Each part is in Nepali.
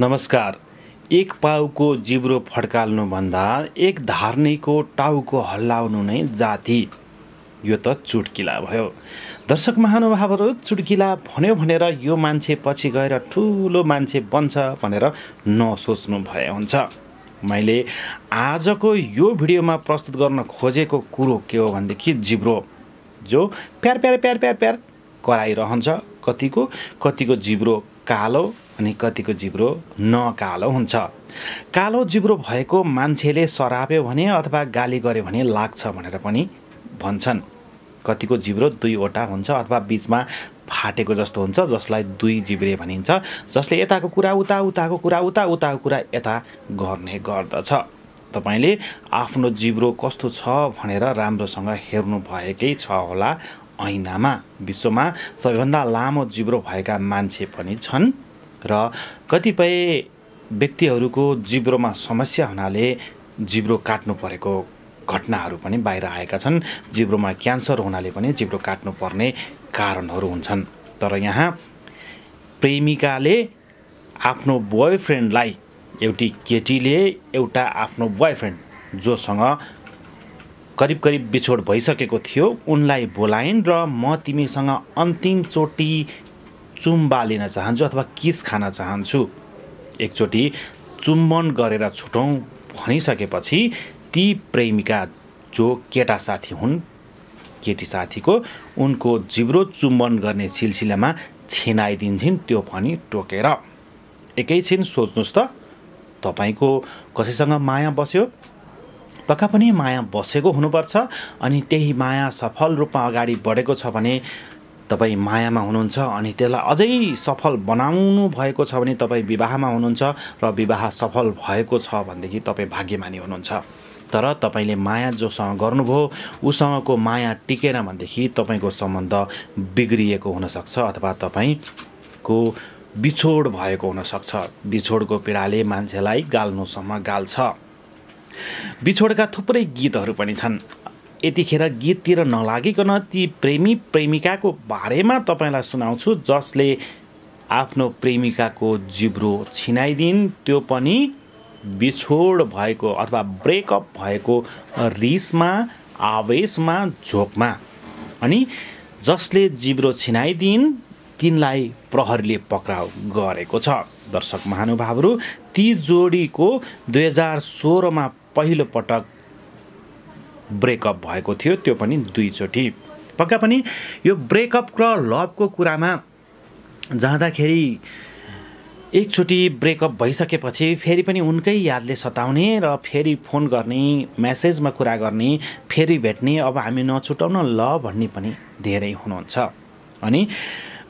नमस्कार एक पाउको जिब्रो फड्काल्नुभन्दा एक धार्नेको टाउको हल्लाउनु नै जाति यो त चुटकिला भयो दर्शक महानुभावहरू चुटकिला भन्यो भनेर यो मान्छे पछि गएर ठुलो मान्छे बन्छ भनेर नसोच्नु भए हुन्छ मैले आजको यो भिडियोमा प्रस्तुत गर्न खोजेको कुरो के हो भनेदेखि जिब्रो जो प्यार प्यार प्यार प्यार प्यार कराइरहन्छ कतिको कतिको जिब्रो कालो अनि कतिको जिब्रो नकालो हुन्छ कालो जिब्रो भएको मान्छेले सराप्यो भने अथवा गाली गर्यो भने लाग्छ भनेर पनि भन्छन् कतिको जिब्रो दुईवटा हुन्छ अथवा बिचमा फाटेको जस्तो हुन्छ जसलाई दुई जिब्रे भनिन्छ जसले यताको कुरा उता उताको कुरा उता उताको कुरा यता गर्ने गर्दछ तपाईँले आफ्नो जिब्रो कस्तो छ भनेर राम्रोसँग हेर्नु भएकै छ होला ऐनामा विश्वमा सबैभन्दा लामो जिब्रो भएका मान्छे पनि छन् र कतिपय व्यक्तिहरूको जिब्रोमा समस्या हुनाले जिब्रो काट्नु परेको घटनाहरू पनि बाहिर आएका छन् जिब्रोमा क्यान्सर हुनाले पनि जिब्रो काट्नुपर्ने कारणहरू हुन्छन् तर यहाँ प्रेमिकाले आफ्नो बोयफ्रेन्डलाई एउटी केटीले एउटा आफ्नो बोयफ्रेन्ड जोसँग करिब करिब बिछोड भइसकेको थियो उनलाई बोलाइन् र म तिमीसँग अन्तिमचोटि चुम्बा लिन चाहन्छु अथवा किस खान चाहन्छु एकचोटि चुम्बन गरेर छुटौँ भनिसकेपछि ती प्रेमिका जो केटा साथी हुन् केटी साथीको उनको जिब्रो चुम्बन गर्ने सिलसिलामा छिनाइदिन्छन् त्यो पनि टोकेर एकैछिन सोच्नुहोस् त तपाईँको कसैसँग माया बस्यो पक्का पनि माया बसेको हुनुपर्छ अनि त्यही माया सफल रूपमा अगाडि बढेको छ भने तपाईँ मायामा हुनुहुन्छ अनि त्यसलाई अझै सफल बनाउनु भएको छ भने तपाईँ विवाहमा हुनुहुन्छ र विवाह सफल भएको छ भनेदेखि तपाईँ भाग्यमानी हुनुहुन्छ तर तपाईँले माया जोसँग गर्नुभयो उसँगको माया टिकेन भनेदेखि तपाईँको सम्बन्ध बिग्रिएको हुनसक्छ अथवा तपाईँको बिछोड भएको हुनसक्छ बिछोडको पीडाले मान्छेलाई गाल्नुसम्म गाल्छ बिछोडका थुप्रै गीतहरू पनि छन् यतिखेर गीततिर नलागिकन ती प्रेमी प्रेमिकाको बारेमा तपाईँलाई सुनाउँछु जसले आफ्नो प्रेमिकाको जिब्रो छिनाइदिन् त्यो पनि बिछोड भएको अथवा ब्रेकअप भएको रिसमा आवेशमा झोकमा अनि जसले जिब्रो छिनाइदिन् तिनलाई प्रहरीले पक्राउ गरेको छ दर्शक महानुभावहरू ती जोडीको दुई हजार सोह्रमा पहिलोपटक ब्रेकअप भएको थियो त्यो पनि दुईचोटि पक्का पनि यो ब्रेकअप र लभको कुरामा जाँदाखेरि एकचोटि ब्रेकअप भइसकेपछि फेरि पनि उनकै यादले सताउने र फेरि फोन गर्ने म्यासेजमा कुरा गर्ने फेरि भेट्ने अब हामी नछुटाउन ल भन्ने पनि धेरै हुनुहुन्छ अनि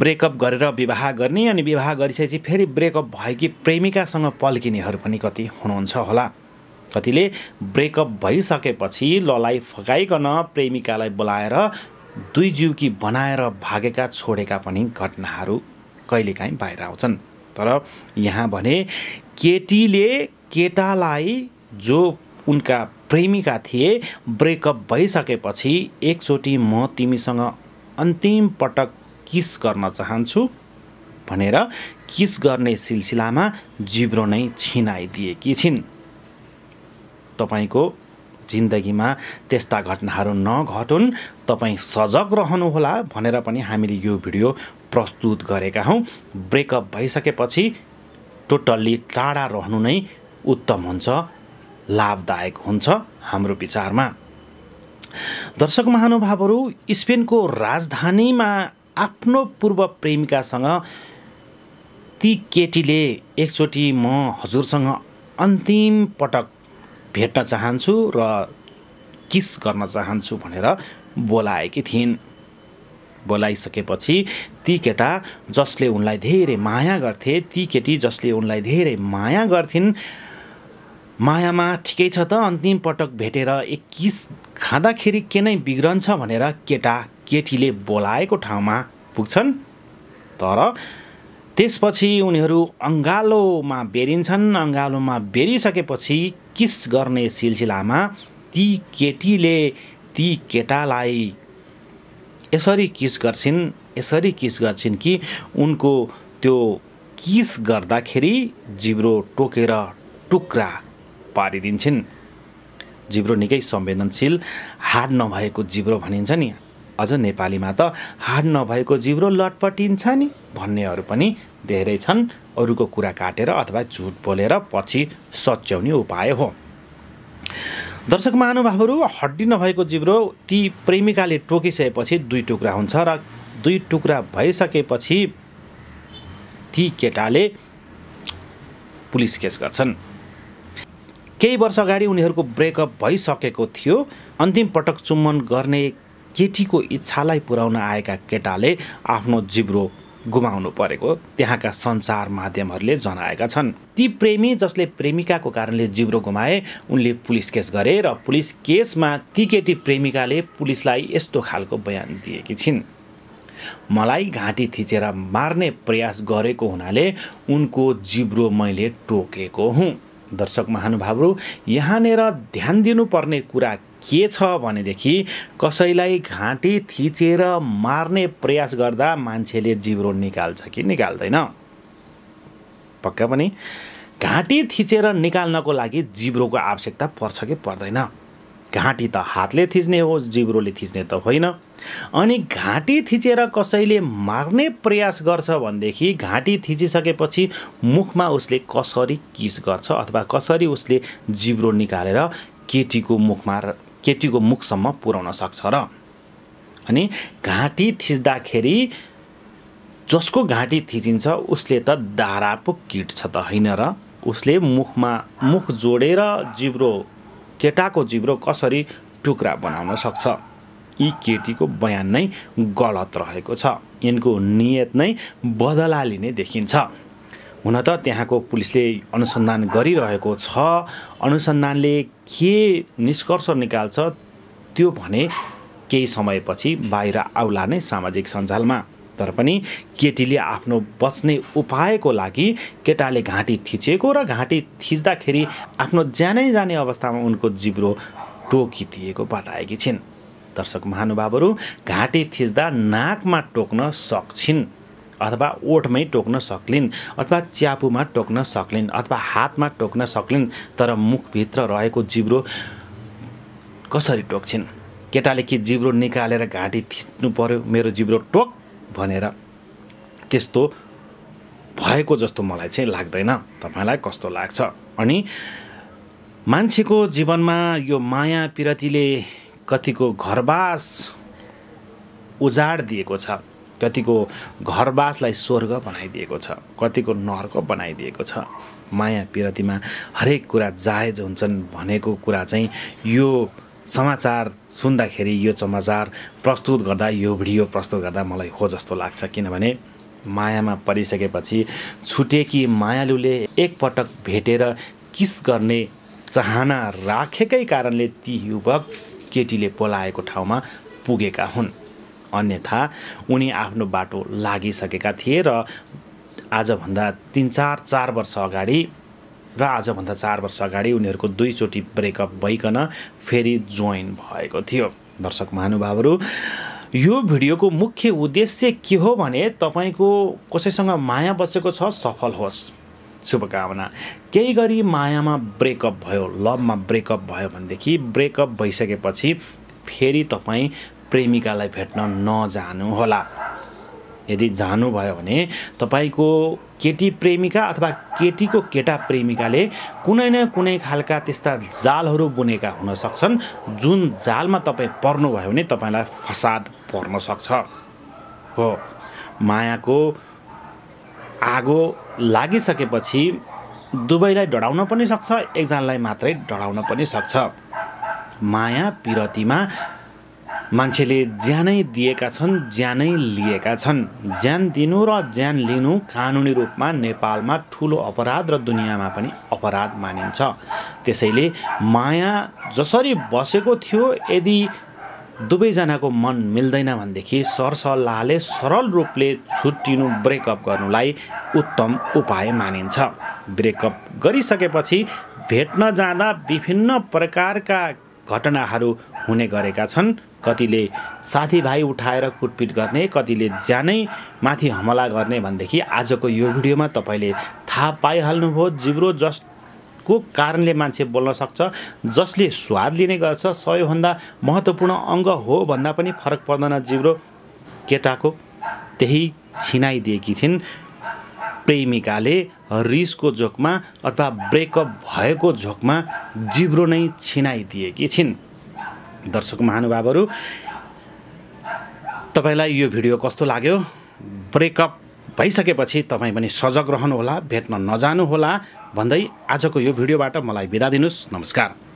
ब्रेकअप गरेर विवाह गर्ने अनि विवाह गरिसकेपछि फेरि ब्रेकअप भएकी प्रेमिकासँग पल्किनेहरू पनि कति हुनुहुन्छ होला कतिले ब्रेकअप भइसकेपछि ललाई फकाइकन प्रेमिकालाई बोलाएर दुई जिउकी बनाएर भागेका छोडेका पनि घटनाहरू कहिलेकाहीँ बाहिर आउँछन् तर यहाँ भने केटीले केटालाई जो उनका प्रेमिका थिए ब्रेकअप भइसकेपछि एकचोटि म तिमीसँग अन्तिम पटक किस गर्न चाहन्छु भनेर किस गर्ने सिलसिलामा जिब्रो नै छिनाइदिएकी छिन् तपाईँको जिन्दगीमा त्यस्ता घटनाहरू नघटुन् तपाईँ सजग रहनुहोला भनेर पनि हामीले यो भिडियो प्रस्तुत गरेका हौँ ब्रेकअप भइसकेपछि टोटल्ली टाढा रहनु नै उत्तम हुन्छ लाभदायक हुन्छ हाम्रो विचारमा दर्शक महानुभावहरू स्पेनको राजधानीमा आफ्नो पूर्व प्रेमिकासँग ती केटीले एकचोटि म हजुरसँग अन्तिम पटक भेट्न चाहन्छु र किस गर्न चाहन्छु भनेर बोलाएकी थिइन् बोलाइसकेपछि ती केटा जसले उनलाई धेरै माया गर्थे ती केटी जसले उनलाई धेरै माया गर्थिन् मायामा ठिकै छ त अन्तिम पटक भेटेर एक किस खाँदाखेरि के नै बिग्रन्छ भनेर केटा केटीले बोलाएको ठाउँमा पुग्छन् तर त्यसपछि उनीहरू अङ्गालोमा बेरिन्छन् अङ्गालोमा बेरिसकेपछि किस गर्ने सिलसिलामा ती केटीले ती केटालाई यसरी किस गर्छिन् यसरी किस गर्छिन् कि उनको त्यो किस गर्दाखेरि जिब्रो टोकेर टुक्रा पारिदिन्छन् जिब्रो निकै संवेदनशील हाड नभएको जिब्रो भनिन्छ नि अझ नेपालीमा त हाड नभएको जिब्रो लटपटिन्छ नि भन्नेहरू पनि धेरै छन् अरूको कुरा काटेर अथवा झुट बोलेर पछि सच्याउने उपाय हो दर्शक महानुभावहरू हड्डी नभएको जिब्रो ती प्रेमिकाले टोकिसकेपछि दुई टुक्रा हुन्छ र दुई टुक्रा भइसकेपछि ती केटाले पुलिस केस गर्छन् केही वर्ष अगाडि उनीहरूको ब्रेकअप भइसकेको थियो अन्तिम पटक चुम्बन गर्ने केटीको इच्छालाई पुर्याउन आएका केटाले आफ्नो जिब्रो गुमाउनु परेको त्यहाँका सञ्चार माध्यमहरूले जनाएका छन् ती प्रेमी जसले प्रेमिकाको कारणले जिब्रो गुमाए उनले पुलिस केस गरे र पुलिस केसमा ती केटी प्रेमिकाले पुलिसलाई यस्तो खालको बयान दिएकी छिन् मलाई घाँटी थिचेर मार्ने प्रयास गरेको हुनाले उनको जिब्रो मैले टोकेको हुँ दर्शक महानुभावहरू यहाँनिर ध्यान दिनुपर्ने कुरा के छ भनेदेखि कसैलाई घाँटी थिचेर मार्ने प्रयास गर्दा मान्छेले जिब्रो निकाल्छ कि निकाल्दैन पक्का पनि घाँटी थिचेर निकाल्नको लागि जिब्रोको आवश्यकता पर्छ कि पर्दैन घाँटी त हातले थिच्ने हो जिब्रोले थिच्ने त होइन अनि घाँटी थिचेर कसैले मार्ने प्रयास गर्छ भनेदेखि घाँटी थिचिसकेपछि मुखमा उसले कसरी किस गर्छ अथवा कसरी उसले जिब्रो निकालेर केटीको मुखमा केटीको मुखसम्म पुर्याउन सक्छ र अनि घाँटी थिच्दाखेरि जसको घाँटी थिचिन्छ उसले त दारा पो छ त होइन र उसले मुखमा मुख जोडेर जिब्रो केटाको जिब्रो कसरी टुक्रा बनाउन सक्छ यी केटीको बयान नै गलत रहेको छ यिनको नियत नै बदला लिने देखिन्छ हुन त त्यहाँको पुलिसले अनुसन्धान गरिरहेको छ अनुसन्धानले के निष्कर्ष निकाल्छ त्यो भने केही समयपछि बाहिर आउला नै सामाजिक सञ्जालमा तर पनि केटीले आफ्नो बच्ने उपायको लागि केटाले घाँटी थिचेको र घाँटी थिच्दाखेरि आफ्नो ज्यानै जाने अवस्थामा उनको जिब्रो टोकिदिएको बताएकी छिन् दर्शक महानुभावहरू घाँटी थिच्दा नाकमा टोक्न सक्छिन् अथवा ओठमै टोक्न सक्लिन् अथवा च्यापुमा टोक्न सक्लिन् अथवा हातमा टोक्न सक्लिन् तर मुखभित्र रहेको जिब्रो कसरी टोक्छिन् केटाले के जिब्रो निकालेर घाँटी थिच्नु पर्यो मेरो जिब्रो टोक भनेर त्यस्तो भएको जस्तो मलाई चाहिँ लाग्दैन तपाईँलाई कस्तो लाग्छ अनि मान्छेको जीवनमा यो माया पिरतीले कतिको घरबास उजाड दिएको छ कतिको घरवासलाई स्वर्ग बनाइदिएको छ कतिको नर्क बनाइदिएको छ माया पिरतीमा हरेक कुरा जायज हुन्छन् भनेको कुरा चाहिँ यो समाचार सुन्दाखेरि यो समाचार प्रस्तुत गर्दा यो भिडियो प्रस्तुत गर्दा मलाई हो जस्तो लाग्छ किनभने मायामा परिसकेपछि छुटेकी मायालुले एकपटक भेटेर किस गर्ने चाहना राखेकै कारणले ती युवक केटीले बोलाएको ठाउँमा पुगेका हुन् अन्यथा उनी आफ्नो बाटो लागिसकेका थिए र आजभन्दा तिन चार चार वर्ष अगाडि र आजभन्दा चार वर्ष अगाडि उनीहरूको दुईचोटि ब्रेकअप भइकन फेरि जोइन भएको थियो दर्शक महानुभावहरू यो भिडियोको मुख्य उद्देश्य के हो भने तपाईँको कसैसँग माया बसेको छ सफल होस् शुभकामना केही गरी मायामा ब्रेकअप भयो लभमा ब्रेकअप भयो भनेदेखि ब्रेकअप भइसकेपछि फेरि तपाईँ प्रेमिकालाई भेट्न नजानुहोला यदि जानुभयो भने तपाईँको केटी प्रेमिका अथवा केटीको केटा प्रेमिकाले कुनै न कुनै खालका त्यस्ता जालहरू बुनेका हुन सक्छन् जुन जालमा तपाईँ पर्नुभयो भने तपाईँलाई फसाद पर्न सक्छ हो मायाको आगो लागिसकेपछि दुवैलाई डढाउन पनि सक्छ एकजनालाई मात्रै डढाउन पनि सक्छ माया पिरतीमा मान्छेले ज्यानै दिएका छन् ज्यानै लिएका छन् ज्यान दिनु र ज्यान लिनु कानुनी रूपमा नेपालमा ठुलो अपराध र दुनियाँमा पनि अपराध मानिन्छ त्यसैले माया जसरी बसेको थियो यदि दुवैजनाको मन मिल्दैन भनेदेखि सरसल्लाहले सरल रूपले छुट्टिनु ब्रेकअप गर्नुलाई उत्तम उपाय मानिन्छ ब्रेकअप गरिसकेपछि भेट्न जाँदा विभिन्न प्रकारका घटनाहरू हुने गरेका छन् कतिले साथीभाइ उठाएर कुटपिट गर्ने कतिले ज्यानै माथि हमला गर्ने भनेदेखि आजको यो भिडियोमा तपाईँले थाहा पाइहाल्नुभयो जिब्रो जसको कारणले मान्छे बोल्न सक्छ जसले स्वाद लिने गर्छ सबैभन्दा महत्त्वपूर्ण अङ्ग हो भन्दा पनि फरक पर्दैन जिब्रो केटाको त्यही छिनाइदिएकी थिइन् प्रेमिकाले रिसको झोकमा अथवा ब्रेकअप भएको झोकमा जिब्रो नै छिनाइदिएकी छिन् दर्शक महानुभावहरू तपाईँलाई यो भिडियो कस्तो लाग्यो ब्रेकअप भइसकेपछि तपाईँ पनि सजग रहनुहोला भेट्न नजानुहोला भन्दै आजको यो भिडियोबाट मलाई बिदा दिनुहोस् नमस्कार